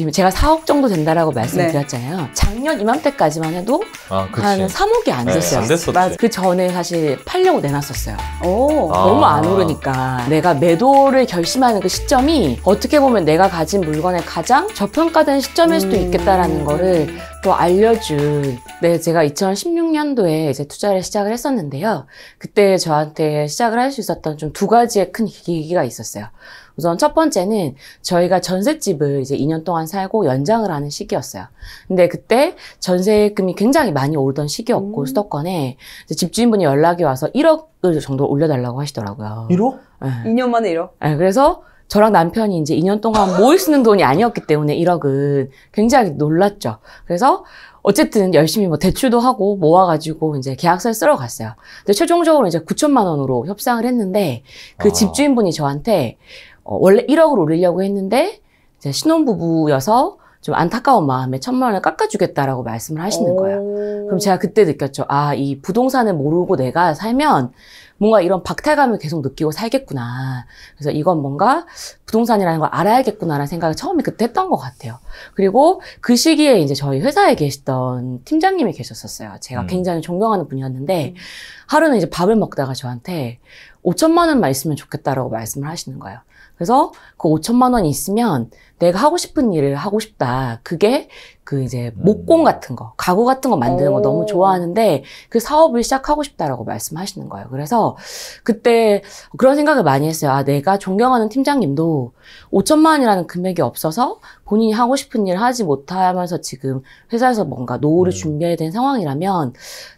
지금 제가 4억 정도 된다라고 말씀드렸잖아요. 네. 작년 이맘때까지만 해도 아, 한 3억이 안 네, 됐어요. 네, 그 전에 사실 팔려고 내놨었어요. 오, 아. 너무 안 오르니까 내가 매도를 결심하는 그 시점이 어떻게 보면 내가 가진 물건의 가장 저평가된 시점일 수도 음. 있겠다라는 거를 또 알려준 네 제가 2016년도에 이제 투자를 시작을 했었는데요. 그때 저한테 시작을 할 수 있었던 좀 두 가지의 큰 계기가 있었어요. 우선 첫 번째는 저희가 전셋집을 이제 2년 동안 살고 연장을 하는 시기였어요. 근데 그때 전세금이 굉장히 많이 오르던 시기였고 음. 수도권에 집주인분이 연락이 와서 1억을 정도 올려달라고 하시더라고요. 1억? 네. 예. 2년 만에 1억? 네, 예, 그래서 저랑 남편이 이제 2년 동안 모을 있는 돈이 아니었기 때문에 1억은 굉장히 놀랐죠. 그래서 어쨌든 열심히 뭐 대출도 하고 모아가지고 이제 계약서를 쓰러 갔어요. 근데 최종적으로 이제 9천만 원으로 협상을 했는데 그 아. 집주인분이 저한테 어, 원래 1억을 올리려고 했는데 이제 신혼부부여서 좀 안타까운 마음에 천만 원을 깎아주겠다라고 말씀을 하시는 거예요. 그럼 제가 그때 느꼈죠. 아, 이 부동산을 모르고 내가 살면 뭔가 이런 박탈감을 계속 느끼고 살겠구나. 그래서 이건 뭔가 부동산이라는 걸 알아야겠구나라는 생각을 처음에 그때 했던 것 같아요. 그리고 그 시기에 이제 저희 회사에 계시던 팀장님이 계셨었어요. 제가 음. 굉장히 존경하는 분이었는데 음. 하루는 이제 밥을 먹다가 저한테 5천만 원만 있으면 좋겠다라고 말씀을 하시는 거예요. 그래서 그 5천만 원이 있으면 내가 하고 싶은 일을 하고 싶다. 그게 그 이제 음. 목공 같은 거, 가구 같은 거 만드는 거 너무 좋아하는데 그 사업을 시작하고 싶다라고 말씀하시는 거예요. 그래서 그때 그런 생각을 많이 했어요. 아, 내가 존경하는 팀장님도 5천만 원이라는 금액이 없어서 본인이 하고 싶은 일을 하지 못하면서 지금 회사에서 뭔가 노후를 음. 준비해야 되는 상황이라면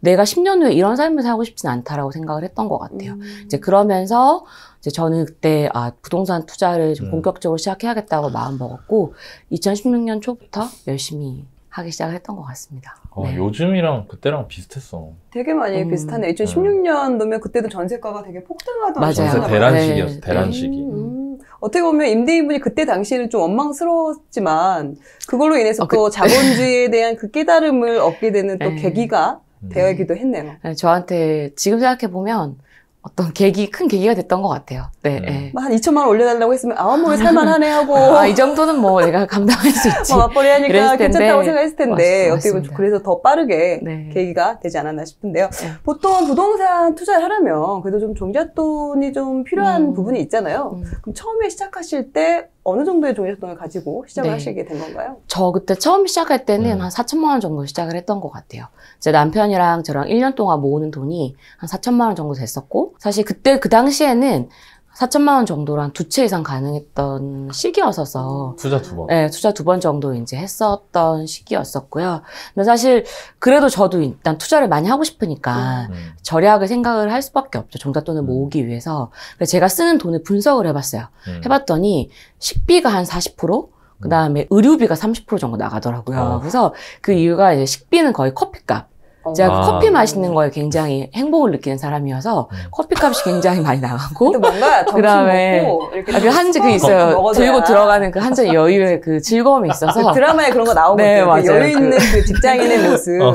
내가 10년 후에 이런 삶을 살고 싶진 않다라고 생각을 했던 것 같아요. 음. 이제 그러면서 이제 저는 그때 아, 부동산 투자를 좀 음. 본격적으로 시작해야겠다고 마음 먹 먹었고 2016년 초부터 열심히 하기 시작했던 것 같습니다. 어, 네. 요즘이랑 그때랑 비슷했어. 되게 많이 음. 비슷하네. 2016년도면 그때도 전세가가 되게 폭등하던 맞아요. 대란식이었어. 네. 대란식이. 음, 음, 어떻게 보면 임대인분이 그때 당시에는 좀 원망스러웠지만 그걸로 인해서 어, 그... 또 자본주의에 대한 그 깨달음을 얻게 되는 또 네. 계기가 음. 되기도 어 했네요. 네, 저한테 지금 생각해 보면 어떤 계기, 큰 계기가 됐던 것 같아요. 네. 네. 예. 뭐 한 2천만 원 올려달라고 했으면, 아, 뭐, 살만하네 하고. 아, 이 정도는 뭐 내가 감당할 수 있지. 뭐, 맞벌이 하니까 괜찮다고 생각했을 텐데, 맞습니다. 어떻게 보면 그래서 더 빠르게 네. 계기가 되지 않았나 싶은데요. 네. 보통 부동산 투자를 하려면, 그래도 좀 종잣돈이 좀 필요한 음. 부분이 있잖아요. 음. 그럼 처음에 시작하실 때, 어느 정도의 종잣돈을 가지고 시작을 네. 하시게 된 건가요? 저 그때 처음 시작할 때는 음. 한 4천만 원 정도 시작을 했던 것 같아요. 제 남편이랑 저랑 1년 동안 모으는 돈이 한 4천만 원 정도 됐었고 사실 그때 그 당시에는 4천만 원 정도로 한 두 채 이상 가능했던 시기였어서 투자 두 번. 네, 투자 두 번 정도 이제 했었던 시기였었고요. 근데 사실 그래도 저도 일단 투자를 많이 하고 싶으니까 음, 음. 절약을 생각을 할 수밖에 없죠. 종잣 돈을 음. 모으기 위해서. 그래서 제가 쓰는 돈을 분석을 해봤어요. 음. 해봤더니 식비가 한 40%? 음. 그 다음에 의료비가 30% 정도 나가더라고요. 아. 그래서 그 이유가 이제 식비는 거의 커피값. 제가 아. 커피 맛있는 거에 굉장히 행복을 느끼는 사람이어서 음. 커피값이 굉장히 많이 나가고 근데 뭔가 그에 한지 아, 그, 그 있어요 들고 들어가는 그 한 잔 여유의 그 즐거움이 있어서 그 드라마에 그런 거나오고 네, 그 맞 여유 있는 그, 그 직장인의 모습. 어.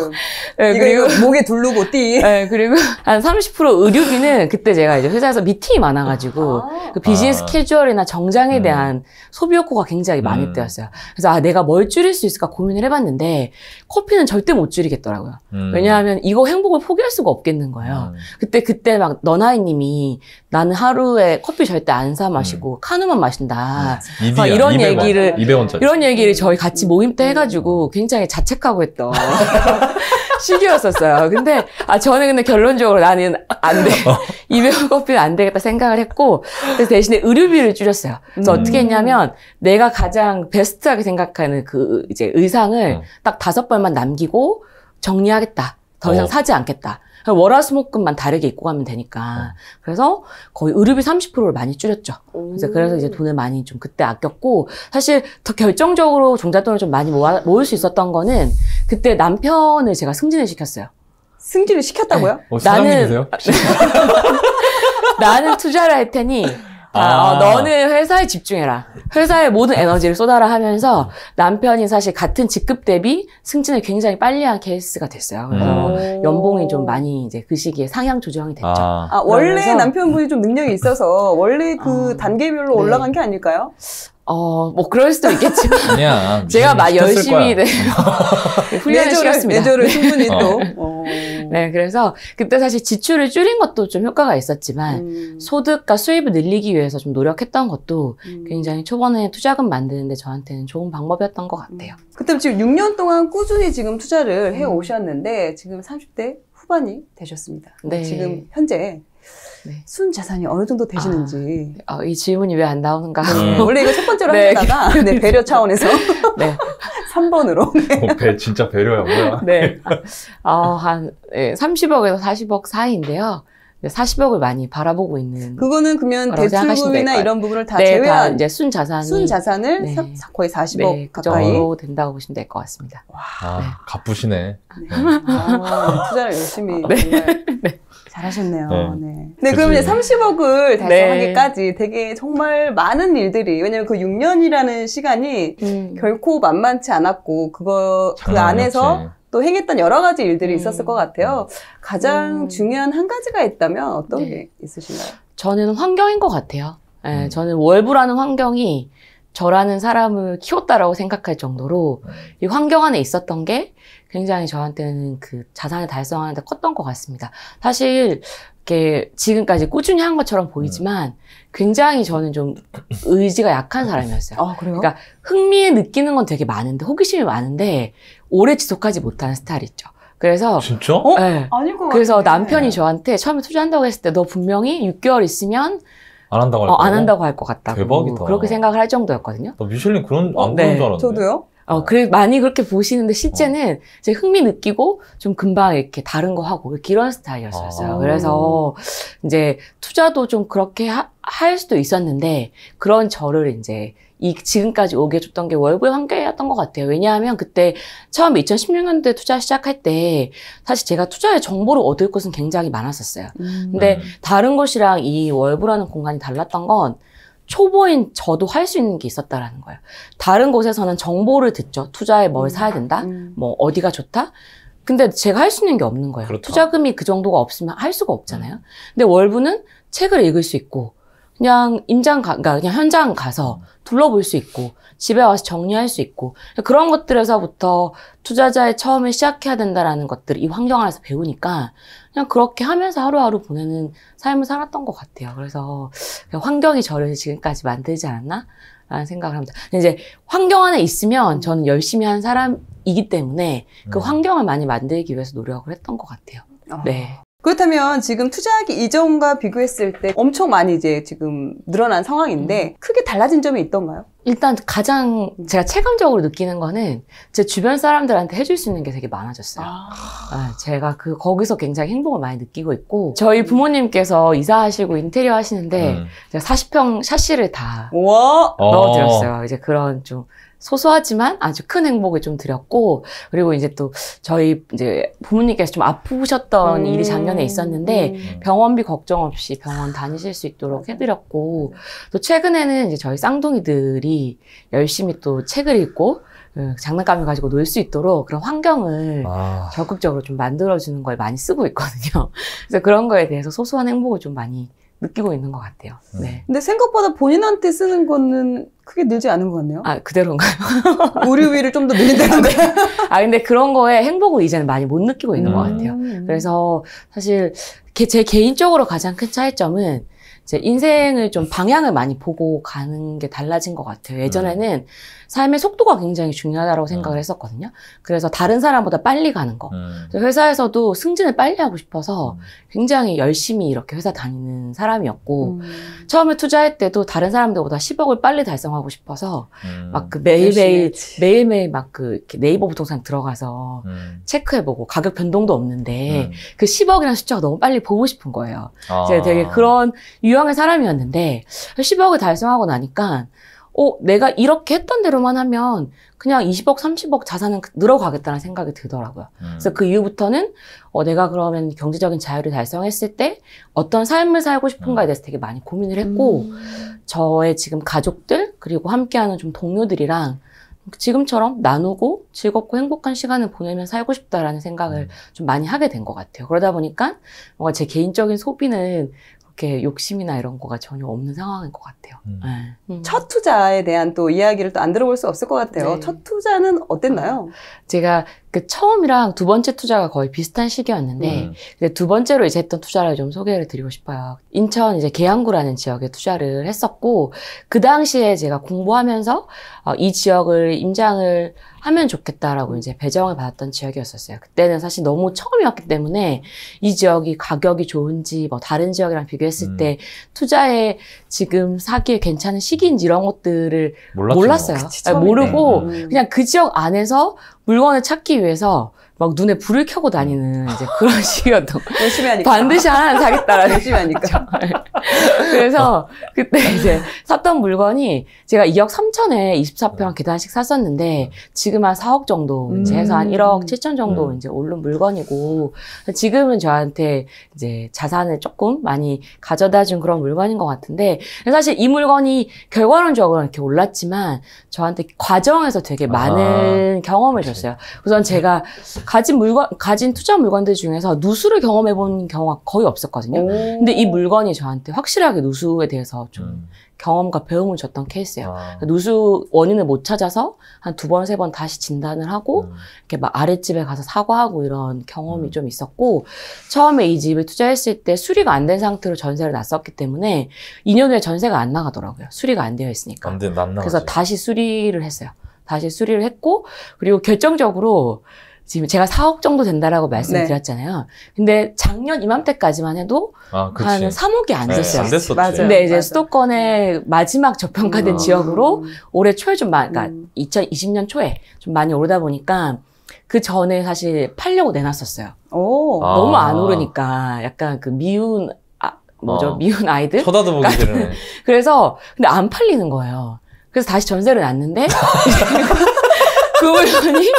네, 그리고 목에 두르고 띠. 네, 그리고 한 30% 의류비는 그때 제가 이제 회사에서 미팅이 많아가지고 아. 그 비즈니스 아. 캐주얼이나 정장에 음. 대한 소비 욕구가 굉장히 많이 음. 뜨였어요. 그래서 아 내가 뭘 줄일 수 있을까 고민을 해봤는데 커피는 절대 못 줄이겠더라고요. 음. 왜냐하면 이거 행복을 포기할 수가 없겠는 거예요. 음. 그때 그때 막 너나이님이 나는 하루에 커피 절대 안 사 마시고 음. 카누만 마신다. 음. 막 이런 200원, 얘기를 2 0 0원 이런 얘기를 저희 같이 모임 때 음. 해가지고 음. 굉장히 자책하고 했던 시기였었어요. 근데 아 저는 근데 결론적으로 나는 안 돼. 어. 200원 커피는 안 되겠다 생각을 했고 그래서 대신에 의료비를 줄였어요. 그래서 음. 어떻게 했냐면 내가 가장 베스트하게 생각하는 그 이제 의상을 딱 다섯 벌만 남기고 정리하겠다. 더 이상 어. 사지 않겠다. 월화수목금만 다르게 입고 가면 되니까. 어. 그래서 거의 의료비 30%를 많이 줄였죠. 그래서, 그래서 이제 돈을 많이 좀 그때 아꼈고, 사실 더 결정적으로 종잣돈을 좀 많이 모아, 모을 수 있었던 거는 그때 남편을 제가 승진을 시켰어요. 승진을 시켰다고요? 네. 어, 나는 나는 투자를 할 테니 아 아. 어, 너는 회사에 집중해라. 회사의 모든 에너지를 쏟아라 하면서 남편이 사실 같은 직급 대비 승진을 굉장히 빨리 한 케이스가 됐어요. 그래서 음. 연봉이 좀 많이 이제 그 시기에 상향 조정이 됐죠. 아, 아 원래 남편분이 좀 능력이 있어서 원래 아. 그 어, 단계별로 네. 올라간 게 아닐까요? 어, 뭐, 그럴 수도 있겠지만. 아니야. 제가 막 열심히, 네. 훈련을 시켰습니다. 예조를 네. 충분히 또. 어. 어. 네, 그래서 그때 사실 지출을 줄인 것도 좀 효과가 있었지만 음. 소득과 수입을 늘리기 위해서 좀 노력했던 것도 음. 굉장히 초반에 투자금 만드는데 저한테는 좋은 방법이었던 것 같아요. 음. 그때 지금 6년 동안 꾸준히 지금 투자를 음. 해 오셨는데 지금 30대 후반이 되셨습니다. 뭐 네. 지금 현재 네. 순 자산이 어느 정도 되시는지. 아, 아, 이 질문이 왜 안 나오는가. 네. 원래 이거 첫 번째로 네. 하다가 네, 배려 차원에서. 네. 3번으로. 어, 배, 진짜 배려야, 뭐야. 네. 어, 한 네, 예, 30억에서 40억 사이인데요. 40억을 많이 바라보고 있는. 그거는 그러면 대출금이나 이런 부분을 다 네, 제외한 다 이제 순 자산이 순 자산을 네. 거의 40억 네, 가까이 그 된다고 보시면 될 것 같습니다. 와, 아, 네. 가쁘시네. 네. 아, 투자를 열심히 네. 잘하셨네요. 네. 네. 그러면 이제 30억을 달성하기까지 되게 정말 많은 일들이 왜냐하면 그 6년이라는 시간이 음. 결코 만만치 않았고 그거 그 안에서 또 행했던 여러 가지 일들이 음. 있었을 것 같아요. 음. 가장 음. 중요한 한 가지가 있다면 어떤 네. 게 있으신가요? 저는 환경인 것 같아요. 네, 저는 월부라는 환경이 저라는 사람을 키웠다라고 생각할 정도로 이 환경 안에 있었던 게 굉장히 저한테는 그 자산을 달성하는데 컸던 것 같습니다. 사실 이렇게 지금까지 꾸준히 한 것처럼 보이지만 굉장히 저는 좀 의지가 약한 사람이었어요. 아, 그래요? 그러니까 흥미에 느끼는 건 되게 많은데 호기심이 많은데 오래 지속하지 못하는 스타일 있죠. 그래서 진짜? 어? 어? 네. 아닐 것 그래서 같은 남편이 저한테 처음에 투자한다고 했을 때 너 분명히 6개월 있으면 안 한다고 할 어, 안 한다고 할것 같다고 대박이다. 그렇게 생각을 할 정도였거든요. 미슐린 그런 안 어, 네. 그런 네. 줄 알았는데. 저도요. 어, 그 많이 그렇게 보시는데 실제는 어. 제 흥미 느끼고 좀 금방 이렇게 다른 거 하고 이런 스타일이었어요. 아. 그래서 이제 투자도 좀 그렇게 하, 할 수도 있었는데 그런 저를 이제 이 지금까지 오게 줬던 게 월급의 환경이었던 것 같아요. 왜냐하면 그때 처음 2016년도에 투자 시작할 때 사실 제가 투자의 정보를 얻을 것은 굉장히 많았었어요. 음. 근데 네. 다른 곳이랑이 월부라는 공간이 달랐던 건 초보인 저도 할 수 있는 게 있었다라는 거예요. 다른 곳에서는 정보를 듣죠. 투자에 뭘 음. 사야 된다. 음. 뭐 어디가 좋다. 근데 제가 할 수 있는 게 없는 거예요. 그렇죠. 투자금이 그 정도가 없으면 할 수가 없잖아요. 근데 월부는 책을 읽을 수 있고 그냥 임장 가, 그러니까 그냥 현장 가서 음. 둘러볼 수 있고 집에 와서 정리할 수 있고 그런 것들에서부터 투자자의 처음에 시작해야 된다라는 것들이 환경 안에서 배우니까 그냥 그렇게 하면서 하루하루 보내는 삶을 살았던 것 같아요. 그래서 환경이 저를 지금까지 만들지 않았나? 라는 생각을 합니다. 이제 환경 안에 있으면 저는 열심히 한 사람이기 때문에 그 음. 환경을 많이 만들기 위해서 노력을 했던 것 같아요. 아. 네. 그렇다면 지금 투자하기 이전과 비교했을 때 엄청 많이 이제 지금 늘어난 상황인데 음. 크게 달라진 점이 있던가요? 일단 가장 음. 제가 체감적으로 느끼는 거는 제 주변 사람들한테 해줄 수 있는 게 되게 많아졌어요. 아... 아, 제가 그 거기서 굉장히 행복을 많이 느끼고 있고 저희 음. 부모님께서 이사하시고 인테리어 하시는데 음. 제가 40평 샷시를 다 와... 어. 넣어드렸어요. 이제 그런 좀 소소하지만 아주 큰 행복을 좀 드렸고 그리고 이제 또 저희 이제 부모님께서 좀 아프셨던 음. 일이 작년에 있었는데 음. 병원비 걱정 없이 병원 다니실 수 있도록 해드렸고 또 최근에는 이제 저희 쌍둥이들이 열심히 또 책을 읽고 그 장난감을 가지고 놀 수 있도록 그런 환경을 아. 적극적으로 좀 만들어주는 걸 많이 쓰고 있거든요. 그래서 그런 거에 대해서 소소한 행복을 좀 많이 느끼고 있는 것 같아요. 음. 네. 근데 생각보다 본인한테 쓰는 거는 크게 늘지 않은 것 같네요. 아 그대로인가요? 우리 위를 좀 더 늘린다는 거아 근데 그런 거에 행복을 이제는 많이 못 느끼고 있는 음. 것 같아요. 음. 그래서 사실 제 개인적으로 가장 큰 차이점은 제 인생을 좀 방향을 많이 보고 가는 게 달라진 것 같아요. 예전에는 음. 삶의 속도가 굉장히 중요하다고 음. 생각을 했었거든요. 그래서 다른 사람보다 빨리 가는 거. 음. 회사에서도 승진을 빨리 하고 싶어서 음. 굉장히 열심히 이렇게 회사 다니는 사람이었고 처음에 투자할 때도 다른 사람들보다 10억을 빨리 달성하고 싶어서 막 그 매일매일 매일매일 막 그 네이버 부동산 들어가서 체크해보고 가격 변동도 없는데 그 10억이라는 숫자가 너무 빨리 보고 싶은 거예요. 아. 제가 되게 그런 유형의 사람이었는데 10억을 달성하고 나니까 어, 내가 이렇게 했던 대로만 하면 그냥 20억, 30억 자산은 그 늘어가겠다는 생각이 들더라고요. 음. 그래서 그 이후부터는 어, 내가 그러면 경제적인 자유를 달성했을 때 어떤 삶을 살고 싶은가에 음. 대해서 되게 많이 고민을 했고, 음. 저의 지금 가족들, 그리고 함께하는 좀 동료들이랑 지금처럼 나누고 즐겁고 행복한 시간을 보내면 살고 싶다라는 생각을 음. 좀 많이 하게 된 것 같아요. 그러다 보니까 뭔가 제 개인적인 소비는 그렇게 욕심이나 이런 거가 전혀 없는 상황인 것 같아요. 음. 네. 첫 투자에 대한 또 이야기를 또 안 들어볼 수 없을 것 같아요. 네. 첫 투자는 어땠나요? 제가 그 처음이랑 두 번째 투자가 거의 비슷한 시기였는데 음. 근데 두 번째로 이제 했던 투자를 좀 소개를 드리고 싶어요. 인천 이제 계양구라는 지역에 투자를 했었고 그 당시에 제가 공부하면서 어, 이 지역을 임장을 하면 좋겠다라고 이제 배정을 받았던 지역이었었어요. 그때는 사실 너무 처음이었기 때문에 이 지역이 가격이 좋은지 뭐 다른 지역이랑 비교했을 음. 때 투자에 지금 사기에 괜찮은 시기인지 이런 것들을 몰랐죠. 몰랐어요 그치, 아, 모르고 음. 그냥 그 지역 안에서 물건을 찾기 위해서 막 눈에 불을 켜고 다니는 음. 이제 그런 식이었던 열심히 하니까 반드시 하나는 사겠다라는 열심히 하니까 그래서 어. 그때 이제 샀던 물건이 제가 2억 3천에 24평 계단식 샀었는데 지금 한 4억 정도 이제 해서 한 1억 음. 7천 정도 음. 이제 오른 물건이고 지금은 저한테 이제 자산을 조금 많이 가져다 준 그런 물건인 것 같은데 사실 이 물건이 결과론적으로 이렇게 올랐지만 저한테 과정에서 되게 많은 아, 경험을 줬어요 우선 제가 가진 물건, 가진 투자 물건들 중에서 누수를 경험해 본 경우가 거의 없었거든요. 근데 이 물건이 저한테 확실하게 누수에 대해서 좀 음. 경험과 배움을 줬던 케이스예요. 아. 그러니까 누수 원인을 못 찾아서 한 두 번, 세 번 다시 진단을 하고, 음. 이렇게 막 아랫집에 가서 사과하고 이런 경험이 음. 좀 있었고, 처음에 이 집에 투자했을 때 수리가 안 된 상태로 전세를 났었기 때문에 2년 후에 전세가 안 나가더라고요. 수리가 안 되어 있으니까. 안 돼, 안 그래서 다시 수리를 했어요. 다시 수리를 했고, 그리고 결정적으로 지금 제가 4억 정도 된다라고 말씀드렸잖아요. 네. 근데 작년 이맘때까지만 해도 아, 한 3억이 안 네, 됐어요. 네, 안 됐었지. 맞아요. 근데 이제 맞아. 수도권의 마지막 저평가된 음. 지역으로 올해 초에 좀많 그러니까 음. 2020년 초에 좀 많이 오르다 보니까 그 전에 사실 팔려고 내놨었어요. 오. 너무 안 아. 오르니까 약간 그 미운 아, 뭐죠 어. 미운 아이들 쳐다 보기 싫으 그래서 근데 안 팔리는 거예요. 그래서 다시 전세를 놨는데 그 물건이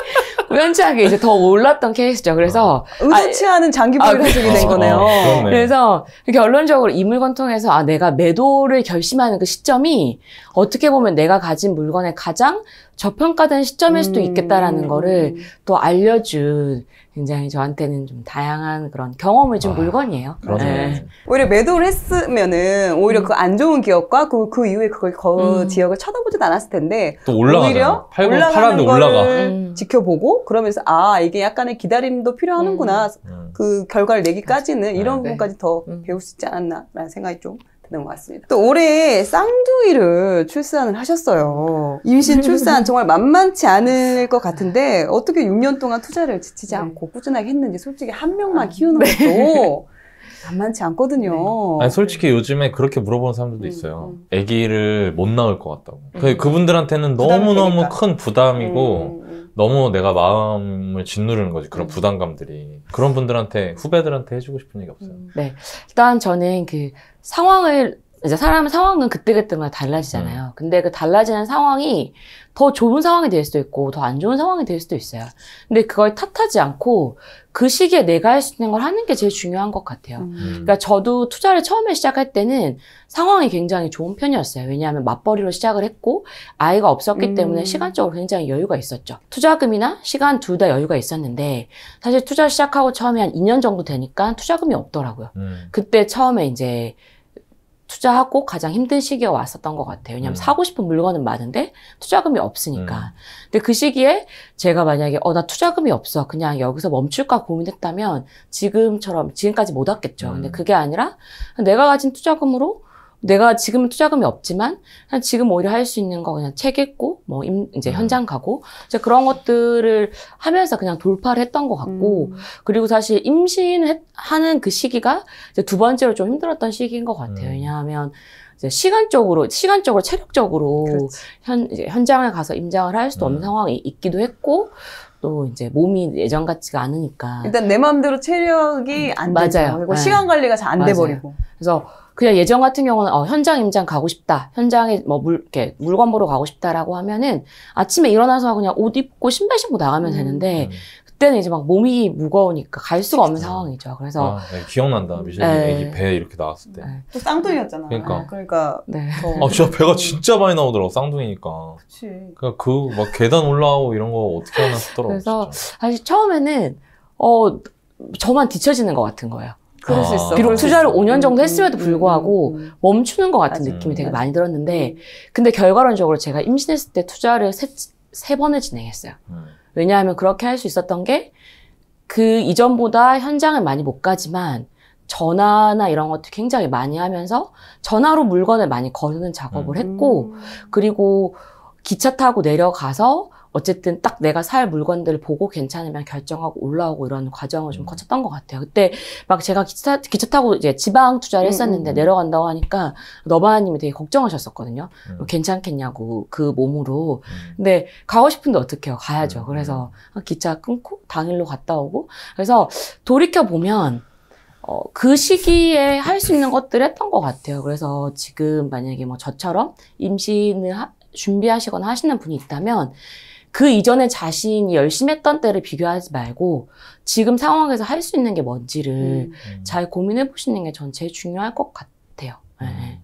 우연치하게 이제 더 올랐던 케이스죠. 그래서 아, 아, 의도치 않은 장기부를 아, 가지게 된 거네요. 아, 네. 그래서 결론적으로 이 물건 통해서 아 내가 매도를 결심하는 그 시점이 어떻게 보면 내가 가진 물건의 가장 저평가된 시점일 수도 음. 있겠다라는 음. 거를 또 알려준 굉장히 저한테는 좀 다양한 그런 경험을 준 아, 물건이에요. 그렇죠. 네. 오히려 매도를 했으면은 오히려 음. 그안 좋은 기억과 그, 그 이후에 그걸 그 음. 지역을 쳐다보지도 않았을 텐데 또 올라가잖아. 오히려 팔고 올라가는 거 올라가. 음. 지켜보고 그러면서 아 이게 약간의 기다림도 필요하는구나 음. 음. 그 결과를 내기까지는 네. 이런 네. 부분까지 더 배울 수 있지 않았나라는 생각이 좀 했던 네, 것 같습니다. 또 올해 쌍둥이를 출산을 하셨어요. 임신, 네. 출산 정말 만만치 않을 것 같은데 아. 어떻게 6년 동안 투자를 지치지 네. 않고 꾸준하게 했는지 솔직히 한 명만 아. 키우는 것도 만만치 않거든요. 아니, 솔직히 요즘에 그렇게 물어보는 사람들도 음, 있어요. 음. 아기를 못 낳을 것 같다고. 그, 음. 분들한테는 너무너무 큰 부담이고 너무 내가 마음을 짓누르는 거지 그런 음. 부담감들이 그런 분들한테 후배들한테 해주고 싶은 얘기 없어요? 음. 네 일단 저는 그 상황을 이제 사람 상황은 그때그때마다 달라지잖아요. 음. 근데 그 달라지는 상황이 더 좋은 상황이 될 수도 있고 더 안 좋은 상황이 될 수도 있어요. 근데 그걸 탓하지 않고 그 시기에 내가 할 수 있는 걸 하는 게 제일 중요한 것 같아요. 음. 그러니까 저도 투자를 처음에 시작할 때는 상황이 굉장히 좋은 편이었어요. 왜냐하면 맞벌이로 시작을 했고 아이가 없었기 음. 때문에 시간적으로 굉장히 여유가 있었죠. 투자금이나 시간 둘 다 여유가 있었는데 사실 투자 시작하고 처음에 한 2년 정도 되니까 투자금이 없더라고요. 음. 그때 처음에 이제 투자하고 가장 힘든 시기에 왔었던 것 같아요. 왜냐하면 음. 사고 싶은 물건은 많은데 투자금이 없으니까. 음. 근데 그 시기에 제가 만약에 어 나 투자금이 없어 그냥 여기서 멈출까 고민했다면 지금처럼 지금까지 못 왔겠죠. 음. 근데 그게 아니라 내가 가진 투자금으로 내가 지금은 투자금이 없지만 지금 오히려 할 수 있는 거 그냥 책 읽고 뭐 임, 이제 음. 현장 가고 이제 그런 것들을 하면서 그냥 돌파를 했던 것 같고 음. 그리고 사실 임신하는 그 시기가 이제 두 번째로 좀 힘들었던 시기인 것 같아요. 음. 왜냐하면 이제 시간적으로 시간적으로 체력적으로 현, 이제 현장에 가서 임장을 할 수도 없는 음. 상황이 있기도 했고 또 이제 몸이 예전 같지가 않으니까 일단 내 마음대로 체력이 안 맞아요. 되죠. 그리고 네. 시간 관리가 잘 안 돼 버리고 그래서 그냥 예전 같은 경우는 어, 현장 임장 가고 싶다. 현장에 뭐 물, 이렇게 물건 보러 가고 싶다라고 하면은 아침에 일어나서 그냥 옷 입고 신발 신고 나가면 음. 되는데 음. 그때는 이제 막 몸이 무거우니까 갈 수가 없는 상황이죠. 그래서 아, 네, 기억난다. 미셸이 네. 애기 배 이렇게 나왔을 때. 네. 또 쌍둥이였잖아. 그러니까. 네, 그러니까. 네. 어. 아, 진짜 배가 진짜 많이 나오더라고 쌍둥이니까. 그치. 그러니까 그막 계단 올라오고 이런 거 어떻게 하나 싶더라고. 그래서 진짜. 사실 처음에는 어 저만 뒤처지는 것 같은 거예요. 그럴 아. 수 있어. 비록 투자를 5년 정도 했음에도 불구하고 음, 음. 멈추는 것 같은 느낌이 되게 많이 들었는데 근데 결과론적으로 제가 임신했을 때 투자를 세, 세 번을 진행했어요. 음. 왜냐하면 그렇게 할 수 있었던 게 그 이전보다 현장을 많이 못 가지만 전화나 이런 것도 굉장히 많이 하면서 전화로 물건을 많이 거르는 작업을 했고 그리고 기차 타고 내려가서 어쨌든 딱 내가 살 물건들을 보고 괜찮으면 결정하고 올라오고 이런 과정을 좀 음. 거쳤던 것 같아요. 그때 막 제가 기차, 기차 타고 이제 지방 투자를 음, 했었는데 음, 음. 내려간다고 하니까 너바님이 되게 걱정하셨었거든요. 음. 뭐 괜찮겠냐고 그 몸으로. 음. 근데 가고 싶은데 어떻게 해요? 가야죠. 그래서 아, 기차 끊고 당일로 갔다 오고. 그래서 돌이켜 보면 어, 그 시기에 할 수 있는 것들을 했던 것 같아요. 그래서 지금 만약에 뭐 저처럼 임신을 하, 준비하시거나 하시는 분이 있다면 그 이전에 자신이 열심히 했던 때를 비교하지 말고 지금 상황에서 할 수 있는 게 뭔지를 음. 잘 고민해 보시는 게 전 제일 중요할 것 같아요. 네.